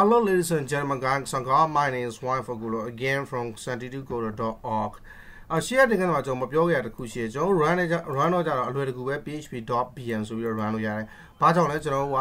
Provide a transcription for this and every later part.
Hello ladies and gentlemen, guys and girls. My name is Wayne Fogulo again from santidugo.org. အရှေ့တင်ကမှာကျွန်တော်မပြောခဲ့ရတခုရှိတယ်ကျွန်တော် run နဲ့ run တော့ကြတော့အလွယ်တကူပဲ php.bm ဆိုပြီးတော့ run လုပ်ရတယ်။ဘာကြောင့်လဲကျွန်တော်က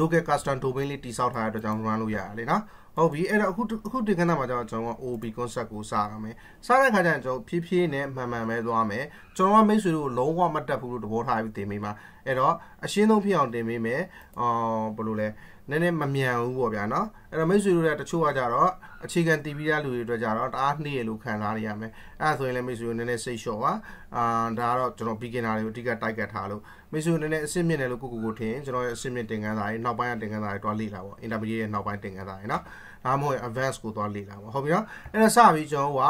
local custom domain လေးတိစောက်ထားတဲ့အတွက်ကြောင့် run လုပ်ရတယ်လေနော်။ဟုတ်ပြီအဲ့တော့အခုအခုတင်ကနာမှာကျွန်တော်က OB concept ကိုစရမယ်။စတဲ့အခါကျရင်ကျွန်တော်ဖြည်းဖြည်းနဲ့မှန်မှန်ပဲသွားမယ်။ကျွန်တော်ကမိတ်ဆွေတို့လုံးဝမတက်ဘူးလို့သဘောထားပြီးတင်မိမှာ။အဲ့တော့အရှင်းဆုံးဖြစ်အောင်တင်မိမယ်။အော်ဘယ်လိုလဲ။နည်းနည်းမမြန်ဘူးပေါ့ဗျာနော်အဲ့တော့မိတ်ဆွေတို့ကတချို့ကကြတော့အခြေခံတည်ပြီးသားလူတွေအတွက်ကြတော့တအားနှေးရလို့ခံစားရမယ်အဲ့ဒါဆိုရင်လည်းမိတ်ဆွေတို့နည်းနည်းစိတ်လျှော့ပါအာဒါကတော့ကျွန်တော် beginner တွေကိုအဓိကတိုက်ကတ်ထားလို့မိတ်ဆွေတို့နည်းနည်းအဆင့်မြင့်တယ်လို့ကိုကိုကိုထင်ကျွန်တော်ရဲ့အဆင့်မြင့်တင်ကန်းစာတွေနောက်ပိုင်းကတင်ကန်းစာတွေတွားလေ့လာပေါ့ intermediate ရဲ့နောက်ပိုင်းတင်ကန်းစာတွေနော်ဒါမှမဟုတ် advanced ကိုတွားလေ့လာပေါ့ဟုတ်ပြီနော်အဲ့ဒါစပြီးကျွန်တော်က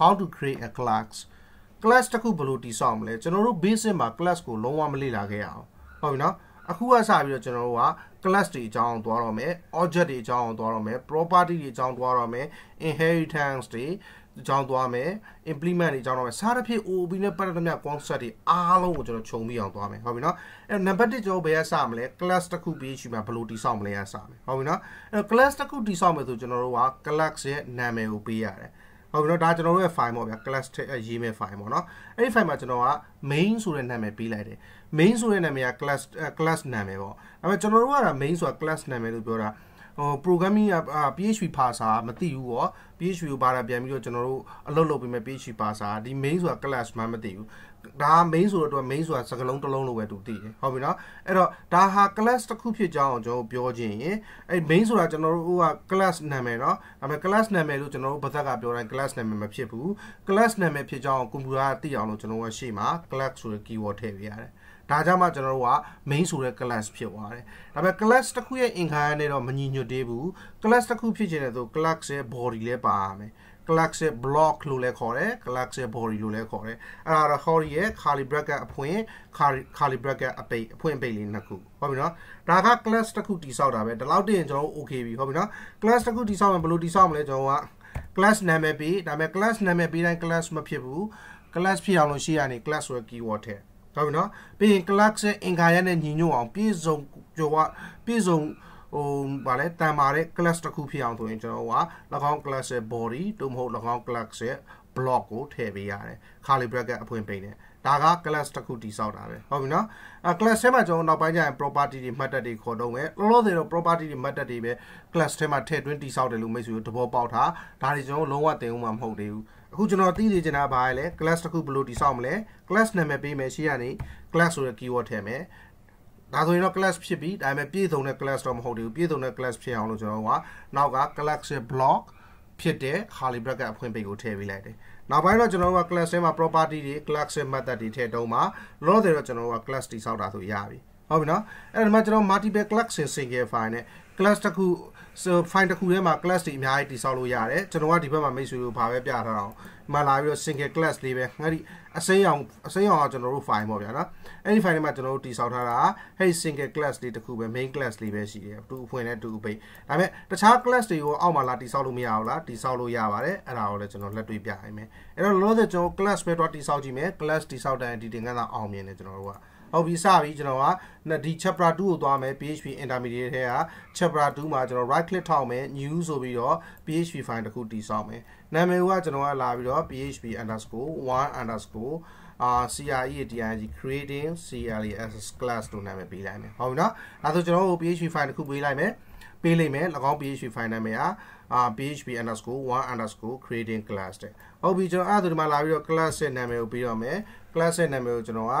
how to create a class class တစ်ခုဘယ်လိုတည်ဆောက်မလဲကျွန်တော်တို့ basic မှာ class ကိုလုံးဝမလေ့လာခဲ့ရအောင်ဟုတ်ပြီနော်အခုကစပြီးတော့ကျွန်တော်တို့က class တွေအကြောင်းသွားတော့မယ် object တွေအကြောင်းသွားတော့မယ် property တွေအကြောင်းသွားတော့မယ် inheritance တွေအကြောင်းသွားမယ် implement တွေအကြောင်းသွားမယ်စသဖြင့် OOP နဲ့ပတ်သက်တဲ့ concept တွေအားလုံးကိုကျွန်တော်ခြုံပြီးအောင်သွားမယ်ဟုတ်ပြီနော်အဲ number 1ကျွန်တော်ဘယ်ရစမလဲ class တစ်ခုပြီးရှိမှာဘယ်လိုတည်ဆောက်မလဲရစမယ်ဟုတ်ပြီနော်အဲ class တစ်ခုတည်ဆောက်မယ်ဆိုကျွန်တော်တို့က class ရဲ့နာမည်ကိုပေးရတယ်ဟုတ်ပြီနော်ဒါကျွန်တော်တို့ရဲ့ file ပေါ့ဗျာ class ထည့်ရေးမဲ့ file ပေါ့နော်အဲ့ဒီ file မှာကျွန်တော်က main ဆိုတဲ့နာမည်ပေးလိုက်တယ် main ဆိုတဲ့နာမည်က class class နာမည်ပေါ့ဒါပေမဲ့ကျွန်တော်တို့ကတော့ main ဆိုတာ class နာမည်လို့ပြောတာဟို programming က PHP parser မသိဘူးပေါ့ PHP ကိုဘာသာပြန်ပြီးတော့ကျွန်တော်တို့အလုပ်လုပ်ပေးမယ် PHP parser ဒီ main ဆိုတာ class မှမသိဘူးဒါ main ဆိုတော့ main ဆိုတာစကားလုံးတစ်လုံးလိုပဲသူသိတယ်ဟုတ်ပြီနော်အဲ့တော့ဒါဟာ class တစ်ခုဖြစ်ကြအောင်ကျွန်တော်ပြောခြင်းရင်အဲ့ main ဆိုတာကျွန်တော်တို့ဟိုက class နာမည်နော်ဒါပေမဲ့ class နာမည်လို့ကျွန်တော်တို့ဘာသာကပြောတိုင်း class နာမည်မဖြစ်ဘူး class နာမည်ဖြစ်ကြအောင်ကွန်ပျူတာကသိအောင်လို့ကျွန်တော်ကရှေ့မှာ class ဆိုတဲ့ keyword ထည့်ပေးရတယ်ဒါကြောင့်မှကျွန်တော်တို့က main ဆိုတဲ့ class ဖြစ်သွားတယ်ဒါပေမဲ့ class တစ်ခုရဲ့ income နဲ့တော့မညီညွတ်သေးဘူး class တစ်ခုဖြစ်ချင်တဲ့ဆို class ရဲ့ body လည်းပါရမယ် class ရဲ့ block လို့လည်းခေါ်တယ် class ရဲ့ body လို့လည်းခေါ်တယ်အဲ့ဒါတော့ hori ရဲ့ curly bracket အဖွင့် curly bracket အပိတ်အဖွင့်အပိတ်လေးနှစ်ခုဟုတ်ပြီနော်ဒါက class တစ်ခုတိဆောက်တာပဲဒီလောက်တည်းရင်ကျွန်တော်တို့ okay ပြီဟုတ်ပြီနော် class တစ်ခုတိဆောက်ရင်ဘယ်လိုတိဆောက်မလဲကျွန်တော်က class နာမည်ပေးဒါပေမဲ့ class နာမည်ပေးတိုင်း class မဖြစ်ဘူး class ဖြစ်အောင်လို့ရှိရနေ class ဆိုတဲ့ keyword ထည့်ဟုတ်ပြီနော်ပြီးရင် clerk ရဲ့အင်္ဂါရနဲ့ညီညွတ်အောင်ပြည်စုံကျော်ဝပြည်စုံဟိုဗာလဲတန်ပါတဲ့ class တစ်ခုဖြစ်အောင်ဆိုရင်ကျွန်တော်က၎င်း class ရဲ့ body သို့မဟုတ်၎င်း class ရဲ့ block ကိုထည့်ပေးရတယ် curly bracket အဖွင့်ပိတ်တယ်ဒါက class တစ်ခုတိဆောက်တာပဲဟုတ်ပြီနော်အဲ class ထဲမှာကျွန်တော်နောက်ပိုင်းကျရင် property တွေမှတ်တက်တွေခေါ်တော့မယ်လောလောဆယ်တော့ property တွေမှတ်တက်တွေပဲ class ထဲမှာထည့်သွင်းတိဆောက်တယ်လို့မိတ်ဆွေတို့သဘောပေါက်တာဒါတွေကျွန်တော်လုံးဝသင်ဦးမှာမဟုတ်သေးဘူးအခုကျွန်တော်သိနေချင်တာဘာလဲ class တစ်ခုဘယ်လိုတည်ဆောက်မလဲ class နာမည်ပေးမယ်ရှေ့ကနေ class ဆိုတဲ့ keyword ထည့်မယ်ဒါဆိုရင်တော့ class ဖြစ်ပြီဒါပေမဲ့ပြည့်စုံတဲ့ class တော့မဟုတ်သေးဘူးပြည့်စုံတဲ့ class ဖြစ်အောင်လို့ကျွန်တော်ကနောက်က collection block ဖြစ်တဲ့ Harley bracket အဖွင့်ပိတ်ကိုထည့်ပေးလိုက်တယ်နောက်ပိုင်းတော့ကျွန်တော်တို့က class ထဲမှာ property တွေ class method တွေထည့်တုံးမှာလောလောဆယ်တော့ကျွန်တော်တို့က class တိဆောက်တာဆိုရပြီဟုတ်ပြီနော်အဲ့ဒါမှကျွန်တော် multiple collection single file နဲ့ class တစ်ခု file တစ်ခုထဲမှာ class တွေအများကြီးတိစောက်လို့ရတယ်ကျွန်တော်ကဒီဘက်မှာမိတ်ဆွေတို့ဘာပဲပြထားအောင်ဒီမှာလာပြီးတော့ single class လေးပဲငါဒီအစိမ်းအောင်အစိမ်းအောင်ကကျွန်တော်တို့ file ပေါ့ဗျာနော်အဲ့ဒီ file ထဲမှာကျွန်တော်တို့တိစောက်ထားတာဟဲ့ single class လေးတစ်ခုပဲ main class လေးပဲရှိတယ်တူအဖွင့်နဲ့တူအပိတ်ဒါပေမဲ့တခြား class တွေကိုအောက်မှာလာတိစောက်လို့မရဘူးလားတိစောက်လို့ရပါတယ်အဲ့ဒါကိုလည်းကျွန်တော်လက်တွေ့ပြနိုင်မယ်အဲ့တော့လောလောဆယ်ကျွန်တော် class ပဲတော့တိစောက်ကြည့်မယ် class တိစောက်တဲ့အတီတင်ကသာအောင်မြင်တယ်ကျွန်တော်တို့ကဟုတ်ပြီစပြီကျွန်တော်ကဒီ chapter 2ကိုသွားမယ် PHP intermediate ထဲက chapter 2မှာကျွန်တော် right click ထောက်မယ် new ဆိုပြီးတော့ PHP file တစ်ခုတည်ဆောက်မယ်နာမည်ကကျွန်တော်ကလာပြီးတော့ PHP_1_1 အာ CRE DIG creating CLS class လို့နာမည်ပေးလိုက်မယ်ဟုတ်ပြီနော်အဲဆိုကျွန်တော်တို့ PHP file တစ်ခုပေးလိုက်မယ်ပေးလိုက်မယ်၎င်း PHP file နာမည်ကအာ PHP_1_creating class တဲ့ဟုတ်ပြီကျွန်တော်အဲ့ဒါဒီမှာလာပြီးတော့ class ရဲ့နာမည်ကိုပေးတော့မယ် class ရဲ့နာမည်ကိုကျွန်တော်က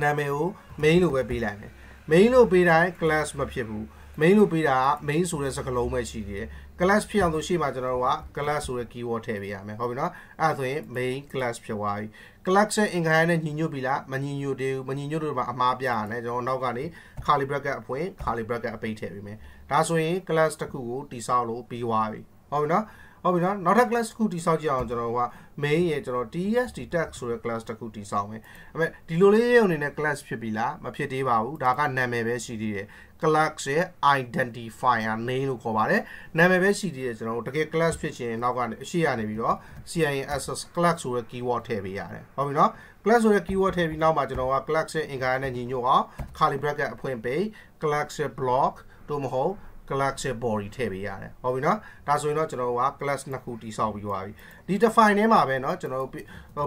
နာမည်ကို main လို့ပဲပေးလိုက်တယ် main လို့ပေးတိုင်း class မဖြစ်ဘူး main လို့ပေးတာက main ဆိုတဲ့စကားလုံးပဲရှိတယ် class ဖြစ်အောင်လို့ရှေ့မှာကျွန်တော်တို့က class ဆိုတဲ့ keyword ထည့်ပေးရမယ်ဟုတ်ပြီနော်အဲ့ဒါဆိုရင် main class ဖြစ်သွားပြီ class ရဲ့ ingredient နဲ့ညီညွတ်ပြီလားမညီညွတ်သေးဘူးမညီညွတ်လို့ပါအမှားပြရတယ်ကျွန်တော်နောက်ကနေ curly bracket အဖွင့် curly bracket အပိတ်ထည့်ပေးမယ်ဒါဆိုရင် class တစ်ခုကိုတိစောက်လို့ပြီးသွားပြီဟုတ်ပြီနော်ဟုတ်ပြီနော်နောက်ထပ် class တစ်ခုတိဆောက်ကြအောင်ကျွန်တော်က main ရဲ့ကျွန်တော် tsd tag ဆိုတဲ့ class တစ်ခုတိဆောက်မယ်ဒါပေမဲ့ဒီလိုလေးရုံနေနဲ့ class ဖြစ်ပြီလားမဖြစ်သေးပါဘူးဒါကနာမည်ပဲရှိသေးတယ် class ရဲ့ identifier name လို့ခေါ်ပါတယ်နာမည်ပဲရှိသေးတယ်ကျွန်တော်တို့တကယ် class ဖြစ်ရှင်နောက်ကနေအရှိရနေပြီးတော့ CISS class ဆိုတဲ့ keyword ထည့်ပေးရတယ်ဟုတ်ပြီနော် class ဆိုတဲ့ keyword ထည့်ပြီးနောက်မှာကျွန်တော်က class ရဲ့ incarnate နဲ့ညီညွတ်အောင် curly bracket အဖွင့်ပေး class ရဲ့ block တို့မဟုတ် class body ထည့်ပေးရတယ်ဟုတ်ပြီเนาะဒါဆိုရင်တော့ကျွန်တော်က class နှစ်ခုတိဆောက်ပြီးသွားပြီဒီ define ထဲမှာပဲเนาะကျွန်တော်တို့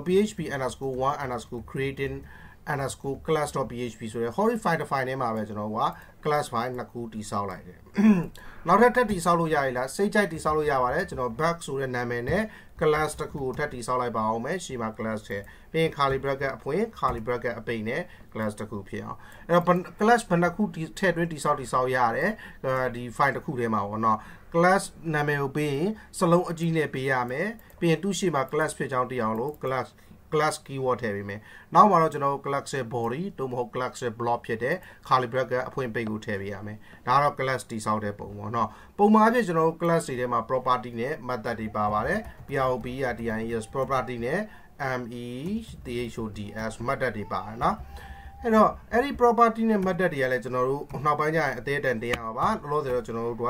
php_1_creating class.php ဆိုတဲ့ horrify တဲ့ file ထဲမှာပဲကျွန်တော်က class file နှစ်ခုတိစောက်လိုက်တယ်။နောက်ထပ်ထပ်တိစောက်လို့ရရည်လားစိတ်ကြိုက်တိစောက်လို့ရပါတယ်ကျွန်တော် back ဆိုတဲ့နာမည်နဲ့ class တစ်ခုကိုထပ်တိစောက်လိုက်ပါအောင်မယ်ရှေ့မှာ class ထဲပြီးရင် curly bracket အဖွင့် curly bracket အပိတ်နဲ့ class တစ်ခုဖြစ်အောင်အဲ့တော့ class ဘယ်နှခုထည့်သွင်းတိစောက်တိစောက်ရရတယ်ဒီ file တစ်ခုထဲမှာပေါ့နော် class နာမည်ကိုပြီးရင်စလုံးအကြီးနဲ့ပေးရမယ်ပြီးရင်သူ့ရှေ့မှာ class ဖြစ်ကြောင်းတည်အောင်လို့ class class keyword ထည့်ပေးမယ်နောက်မှာတော့ကျွန်တော်တို့ class body တို့မဟုတ် class block ဖြစ်တဲ့ curly bracket အဖွင့်ပိတ်ကိုထည့်ပေးရမယ်ဒါကတော့ class တိဆောက်တဲ့ပုံပေါ့နော်ပုံမှန်အဖြစ်ကျွန်တော်တို့ class တွေထဲမှာ property နဲ့ method တွေပါပါတယ် prop rdies property နဲ့ me thodds method တွေပါတယ်နော်အဲ့တော့အဲ့ဒီ property နဲ့ method တွေကလည်းကျွန်တော်တို့နောက်ပိုင်းကျရင်အသေးအတန်တင်ရမှာပါလောလောဆယ်တော့ကျွန်တော်တို့က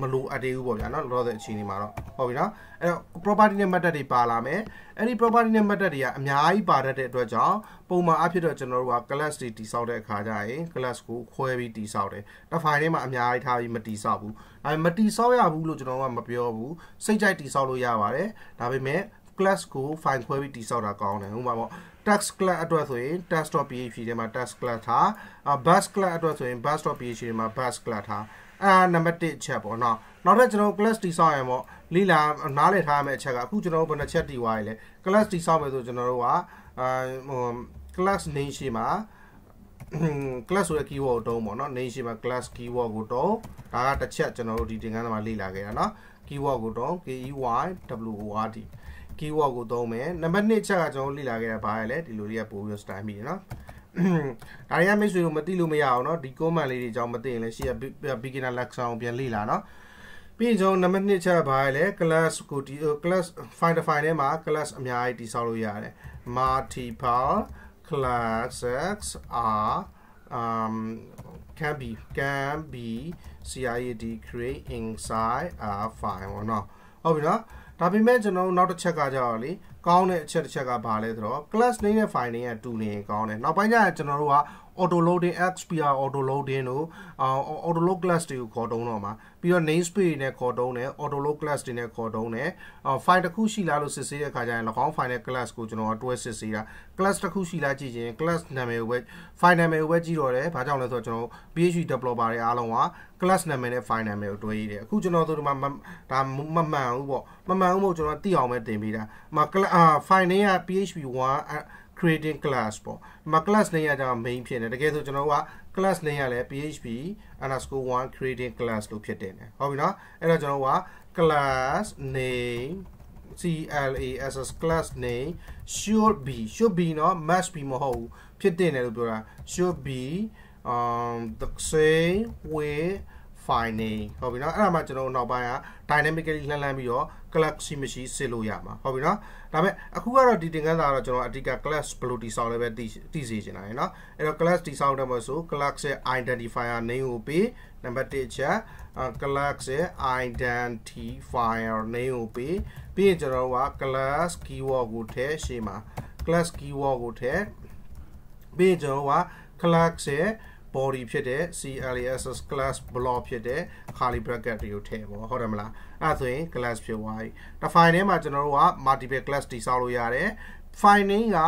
မလိုအပ်သေးဘူးပေါ့ဗျာနော်လောလောဆယ်အချိန်ဒီမှာတော့ဟုတ်ပြီနော်အဲ့တော့ property နဲ့ method တွေပါလာမယ်အဲ့ဒီ property နဲ့ method တွေကအများကြီးပါတတ်တဲ့အတွက်ကြောင့်ပုံမှန်အဖြစ်တော့ကျွန်တော်တို့က class တွေတိစောက်တဲ့အခါကျရင် class ကိုခွဲပြီးတိစောက်တယ်တဖိုင်ထဲမှာအများကြီးထားပြီးမတိစောက်ဘူးဒါပေမဲ့မတိစောက်ရဘူးလို့ကျွန်တော်ကမပြောဘူးစိတ်ကြိုက်တိစောက်လို့ရပါတယ်ဒါပေမဲ့ class ကို file ခွဲပြီးတိစောက်တာကောင်းတယ်ဥပမာပေါ့ tax class အတွက်ဆိုရင် tax.php ထဲမှာ tax class ထား bus class အတွက်ဆိုရင် bus.php ထဲမှာ bus class ထားအဲနံပါတ်1ချက်ပေါ့နော်နောက်ထပ်ကျွန်တော် class တိဆောက်ရအောင်ပေါ့လိလာနားလည်ထားရမယ့်အချက်ကအခုကျွန်တော်ဘယ်နှချက်တိသွားရလဲ class တိဆောက်မယ်ဆိုကျွန်တော်တို့ကအာဟို class name ရှိမှာ class ဆိုတဲ့ keyword ကိုတုံးပေါ့နော် name ရှိမှာ class keyword ကိုတုံးဒါကတစ်ချက်ကျွန်တော်တို့ဒီသင်ခန်းစာမှာလေ့လာခဲ့တာနော် keyword ကိုတုံး k e y w o r d keyword ကိုသုံးမယ်နံပါတ်1ချက်ကကျွန်တော်လေ့လာခဲ့တာဘာလဲဒီလိုလေးကပို့ပြီး style မိတယ်နော်ဒါရီယာမိတ်ဆွေတို့မသိလို့မရအောင်เนาะဒီ comment လေးတွေအကြောင်းမသိရင်လည်းရှေ့က beginner lecture ကိုပြန်လေ့လာเนาะပြီးရင်ကျွန်တော်နံပါတ်2ချက်ကဘာလဲ class ကိုဒီ class find find ထဲမှာ class အများကြီးတိဆောက်လို့ရတယ် multiple classes are um can be can be CID create inside a file เนาะဟုတ်ပြီเนาะဒါပေမဲ့ကျွန်တော်တို့နောက်တစ်ချက်ကကြတော့လေကောင်းတဲ့အချက်တစ်ချက်ကဘာလဲဆိုတော့ class name နဲ့ file name ကတူနေရင်ကောင်းတယ်နောက်ပိုင်းကျရင်ကျွန်တော်တို့က auto loading xpr auto loading တို့ auto load class တွေကိုခေါ်တုံးတော့မှာပြီးတော့ name space တွေနဲ့ခေါ်တုံးတယ် auto load class တွေနဲ့ခေါ်တုံးတယ် file တစ်ခုရှိလားလို့စစ်ဆေးတဲ့အခါကျရင်၎င်း file နဲ့ class ကိုကျွန်တော်အတွဲစစ်ဆေးတာ class တစ်ခုရှိလားကြည့်ရင် class နာမည်ကိုပဲ file နာမည်ကိုပဲကြည့်တော့တယ်ဘာကြောင့်လဲဆိုတော့ကျွန်တော် php developer တွေအားလုံးက class နာမည်နဲ့ file နာမည်ကိုတွဲရေးတယ်အခုကျွန်တော်တို့ဒီမှာဒါမမှန်ဘူးပေါ့မမှန်ဘူးမို့ကျွန်တော်သိအောင်ပဲတင်ပေးတာမ file name က php1 creating class ပေါ့ဒီမှာ class name ကကျွန်တော် main ဖြစ်နေတကယ်ဆိုကျွန်တော်က class name ကလည်း php underscore 1 creating class လို့ဖြစ်တယ်ဟုတ်ပြီနော်အဲ့တော့ကျွန်တော်က class name class class name should be should be เนาะ must be မဟုတ်ဘူးဖြစ်တယ်လို့ပြောတာ should be um the same with fine နေဟုတ်ပြီเนาะအဲ့ဒါမှကျွန်တော်နောက်ပိုင်းက dynamically လှမ်းလှမ်းပြီးတော့ clutch ရှိမရှိစစ်လို့ရမှာဟုတ်ပြီเนาะဒါပေမဲ့အခုကတော့ဒီတင်ကန်းစာကတော့ကျွန်တော်အတိက clutch ဘယ်လိုတိဆောက်လဲပဲတိတိစေချင်တာเนาะအဲ့တော့ clutch တိဆောက်တယ်မဆို clutch ရဲ့ identifier name ကိုပေးနံပါတ်1ချက် clutch ရဲ့ identifier name ကိုပေးပြီးရင်ကျွန်တော်က clutch keyword ကိုထည့်ရှေ့မှာ clutch keyword ကိုထည့်ပြီးရင်ကျွန်တော်က clutch ရဲ့ body ဖြစ်တဲ့ CLASS class block ဖြစ်တဲ့ curly bracket တွေကိုထည့်ပေါ့ဟုတ်တယ်မလားအဲ့ဒါဆိုရင် class ဖြစ်သွားပြီတဖိုင်ထဲမှာကျွန်တော်တို့က multiple class တိဆောက်လို့ရတယ် finding က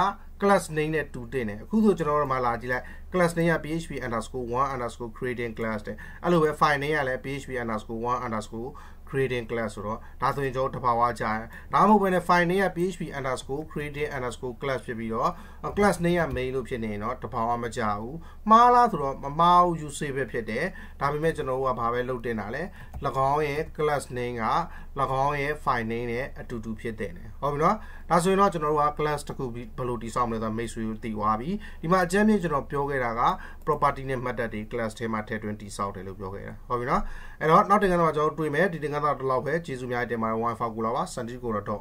class name နဲ့တူတင်တယ်အခုဆိုကျွန်တော်တို့မှလာကြည့်လိုက် class နဲ့က php_1_creating class တဲ့အဲ့လိုပဲ file နဲ့ကလည်း php_1_creating class ဆိုတော့ဒါဆိုရင် ကျွန်တော်တဘာဝကြာဒါမှမဟုတ်ဘဲနဲ့ file နဲ့က php_creating_class ဖြစ်ပြီးတော့ class နဲ့က main လို့ဖြစ်နေရင်တော့တဘာဝမကြာဘူးမှားလားဆိုတော့မမှားဘူး user ပဲဖြစ်တယ်ဒါပေမဲ့ကျွန်တော်တို့ကဘာပဲလုပ်တင်တာလဲ၎င်းရဲ့ class name က၎င်းရဲ့ file name နဲ့အတူတူဖြစ်တဲ့ဟုတ်ပြီနော်ဒါဆိုရင်တော့ကျွန်တော်တို့က class တစ်ခုဘယ်လိုတည်ဆောက်မလဲဆိုတာမိတ်ဆွေတို့သိသွားပြီဒီမှာအကြမ်းမြင့်ကျွန်တော်ပြောခဲ့နေတာက property နဲ့မှတ်တပ်တွေ class ထဲမှာထည့်သွင်းတိစောက်တယ်လို့ပြောခဲ့တာဟုတ်ပြီနော်အဲ့တော့နောက်တင်ကန်းတော့ကျွန်တော်တို့တွေ့မယ်ဒီတင်ကန်းတော့ဒီလောက်ပဲကျေးဇူးများတင်ပါတယ် wifi ကိုလာပါ sandigo.com